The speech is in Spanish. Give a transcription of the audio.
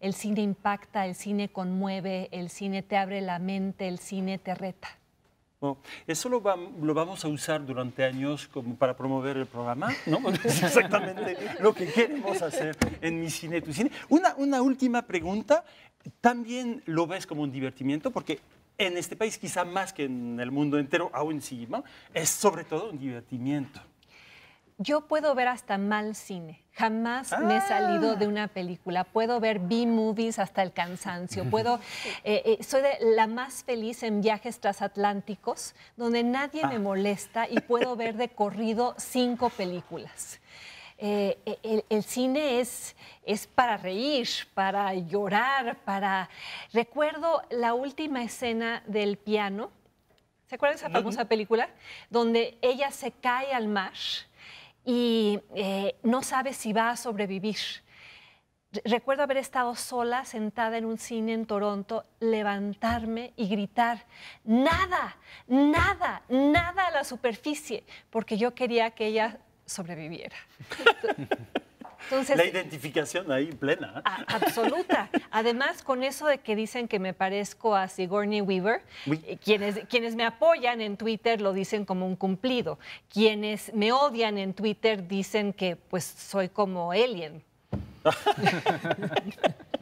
El cine impacta, el cine conmueve, el cine te abre la mente, el cine te reta. eso lo, vamos a usar durante años como para promover el programa, ¿no? es exactamente lo que queremos hacer en Mi Cine, Tu Cine. Una, última pregunta. ¿También lo ves como un divertimiento? Porque en este país, quizá más que en el mundo entero, aún encima, es sobre todo un divertimiento. Yo puedo ver hasta mal cine. Jamás me he salido de ah. una película. Puedo ver B-movies hasta el cansancio. Puedo, eh, eh, soy de la más feliz en viajes transatlánticos, donde nadie me ah. molesta y puedo ver de corrido cinco películas. Eh, e, el, cine es, es para reír, para llorar, para... Recuerdo la última escena del piano. ¿Se acuerdan de esa famosa película? Donde ella se cae al mar y eh, no sabe si va a sobrevivir. Recuerdo haber estado sola, sentada en un cine en Toronto, levantarme y gritar, nada, nada, nada a la superficie, porque yo quería que ella sobreviviera. la identificación ahí plena. ¿eh? absoluta. Además, con eso de que dicen que me parezco a Sigourney Weaver, eh, quienes, quienes me apoyan en Twitter lo dicen como un cumplido. Quienes me odian en Twitter dicen que pues soy como alien.